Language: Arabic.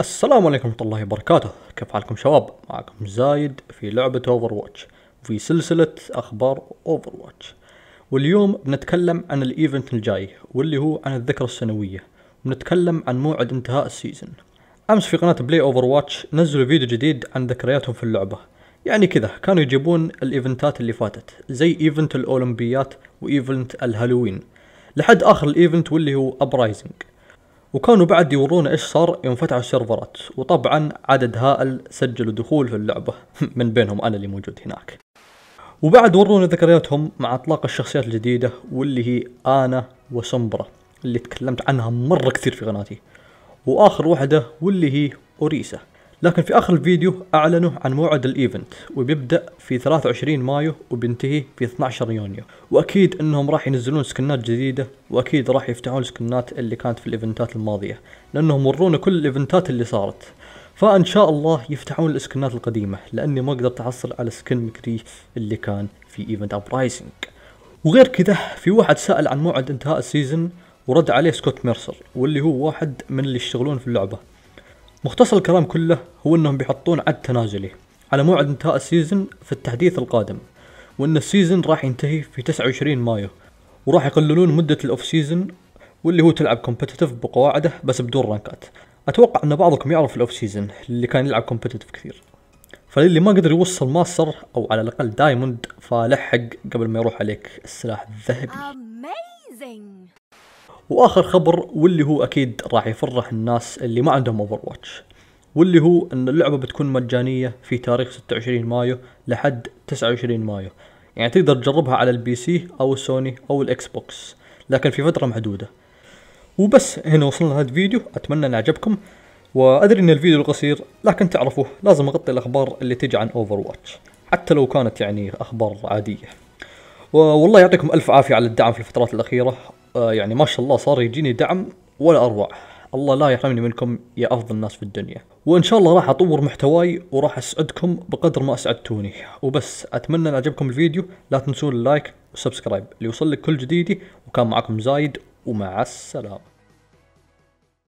السلام عليكم ورحمة الله وبركاته، كيف حالكم شباب؟ معكم زايد في لعبة اوفر واتش، وفي سلسلة اخبار اوفر واتش. واليوم بنتكلم عن الايفنت الجاي واللي هو عن الذكرى السنوية، بنتكلم عن موعد انتهاء السيزون. امس في قناة بلاي اوفر واتش نزلوا فيديو جديد عن ذكرياتهم في اللعبة. يعني كذا كانوا يجيبون الايفنتات اللي فاتت، زي ايفنت الاولمبيات وايفنت الهالوين. لحد اخر الايفنت واللي هو ابرايزنج. وكانوا بعد يورونا ايش صار يوم فتحوا السيرفرات وطبعا عدد هائل سجلوا دخول في اللعبة من بينهم انا اللي موجود هناك وبعد ورونا ذكرياتهم مع اطلاق الشخصيات الجديدة واللي هي انا وسمبرا اللي تكلمت عنها مرة كثير في قناتي واخر واحدة واللي هي اوريسا لكن في اخر الفيديو اعلنوا عن موعد الايفنت وبيبدا في 23 مايو وبينتهي في 12 يونيو واكيد انهم راح ينزلون سكنات جديده واكيد راح يفتحون السكنات اللي كانت في الايفنتات الماضيه لانهم ورونا كل الايفنتات اللي صارت فان شاء الله يفتحون الاسكنات القديمه لاني ما قدرت احصل على سكن مكري اللي كان في ايفنت ابرايزنج وغير كذا في واحد سأل عن موعد انتهاء السيزون ورد عليه سكوت ميرسر واللي هو واحد من اللي يشتغلون في اللعبة مختصر الكلام كله هو انهم بيحطون عد تنازلي على موعد انتهاء السيزون في التحديث القادم وان السيزون راح ينتهي في 29 مايو وراح يقللون مدة الاوف سيزون واللي هو تلعب كومبتيتف بقواعده بس بدون رانكات اتوقع ان بعضكم يعرف الاوف سيزون اللي كان يلعب كومبتيتف كثير فللي ما قدر يوصل ماستر او على الاقل دايموند فلحق قبل ما يروح عليك السلاح الذهبي Amazing. واخر خبر واللي هو اكيد راح يفرح الناس اللي ما عندهم اوفر واتش واللي هو ان اللعبه بتكون مجانيه في تاريخ 26 مايو لحد 29 مايو يعني تقدر تجربها على البي سي او السوني او الاكس بوكس لكن في فتره محدوده وبس هنا وصلنا لهذا الفيديو اتمنى ان عجبكم وادري ان الفيديو قصير لكن تعرفوا لازم اغطي الاخبار اللي تجي عن اوفر واتش حتى لو كانت يعني اخبار عاديه والله يعطيكم الف عافيه على الدعم في الفترات الاخيره آه، يعني ما شاء الله صار يجيني دعم ولا اروع الله لا يحرمني منكم يا افضل ناس في الدنيا وان شاء الله راح اطور محتواي وراح اسعدكم بقدر ما اسعدتوني وبس اتمنى ان عجبكم الفيديو لا تنسون اللايك والسبسكرايب ليوصل لك كل جديدي وكان معكم زايد ومع السلامه